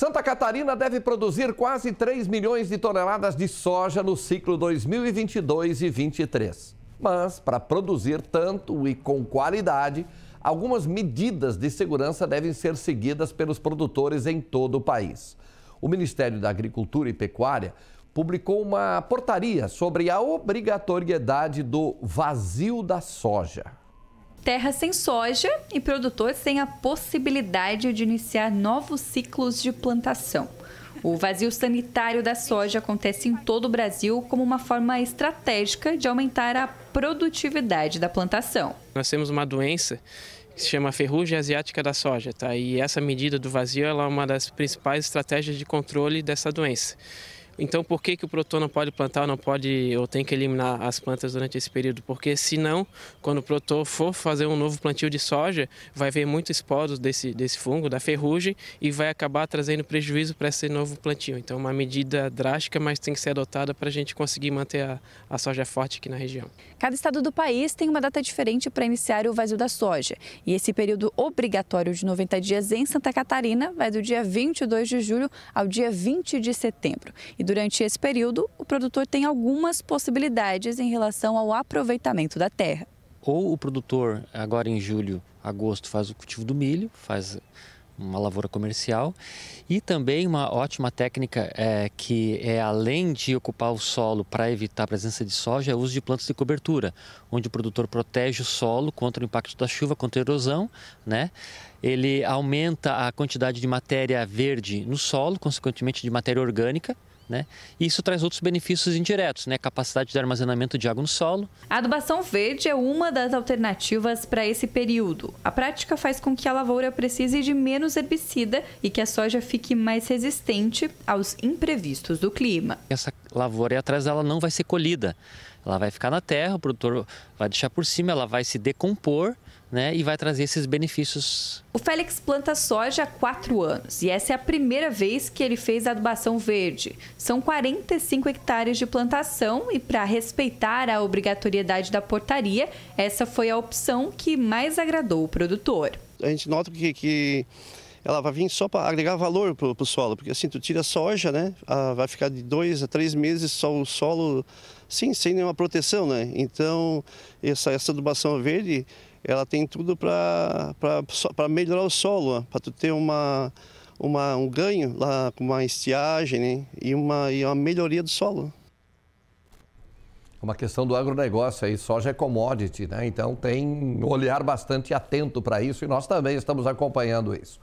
Santa Catarina deve produzir quase 3 milhões de toneladas de soja no ciclo 2022 e 23. Mas, para produzir tanto e com qualidade, algumas medidas de segurança devem ser seguidas pelos produtores em todo o país. O Ministério da Agricultura e Pecuária publicou uma portaria sobre a obrigatoriedade do vazio da soja terra sem soja e produtores têm a possibilidade de iniciar novos ciclos de plantação. O vazio sanitário da soja acontece em todo o Brasil como uma forma estratégica de aumentar a produtividade da plantação. Nós temos uma doença que se chama ferrugem asiática da soja, tá? E essa medida do vazio é uma das principais estratégias de controle dessa doença. Então, por que, que o produtor não pode plantar, não pode ou tem que eliminar as plantas durante esse período? Porque, se não, quando o produtor for fazer um novo plantio de soja, vai ver muitos esporos desse, desse fungo, da ferrugem, e vai acabar trazendo prejuízo para esse novo plantio. Então, uma medida drástica, mas tem que ser adotada para a gente conseguir manter a, a soja forte aqui na região. Cada estado do país tem uma data diferente para iniciar o vazio da soja. E esse período obrigatório de 90 dias em Santa Catarina vai do dia 22 de julho ao dia 20 de setembro. E durante esse período, o produtor tem algumas possibilidades em relação ao aproveitamento da terra. Ou o produtor, agora em julho, agosto, faz o cultivo do milho, faz uma lavoura comercial. E também uma ótima técnica é, que é além de ocupar o solo para evitar a presença de soja, é o uso de plantas de cobertura, onde o produtor protege o solo contra o impacto da chuva, contra a erosão, né? ele aumenta a quantidade de matéria verde no solo, consequentemente de matéria orgânica, né? Isso traz outros benefícios indiretos, né? Capacidade de armazenamento de água no solo. A adubação verde é uma das alternativas para esse período. A prática faz com que a lavoura precise de menos herbicida e que a soja fique mais resistente aos imprevistos do clima. Essa lavoura aí atrás ela não vai ser colhida. Ela vai ficar na terra, o produtor vai deixar por cima, ela vai se decompor né, e vai trazer esses benefícios. O Félix planta soja há quatro anos e essa é a primeira vez que ele fez adubação verde. São 45 hectares de plantação e, para respeitar a obrigatoriedade da portaria, essa foi a opção que mais agradou o produtor. A gente nota que, que ela vai vir só para agregar valor para o solo, porque assim, tu tira soja, né, vai ficar de dois a três meses só o solo, sim, sem nenhuma proteção, né, então essa, essa adubação verde, ela tem tudo para melhorar o solo, né? para tu ter uma, uma, um ganho lá com uma estiagem né? e, uma, e uma melhoria do solo. Uma questão do agronegócio aí, soja é commodity, né? Então tem um olhar bastante atento para isso e nós também estamos acompanhando isso.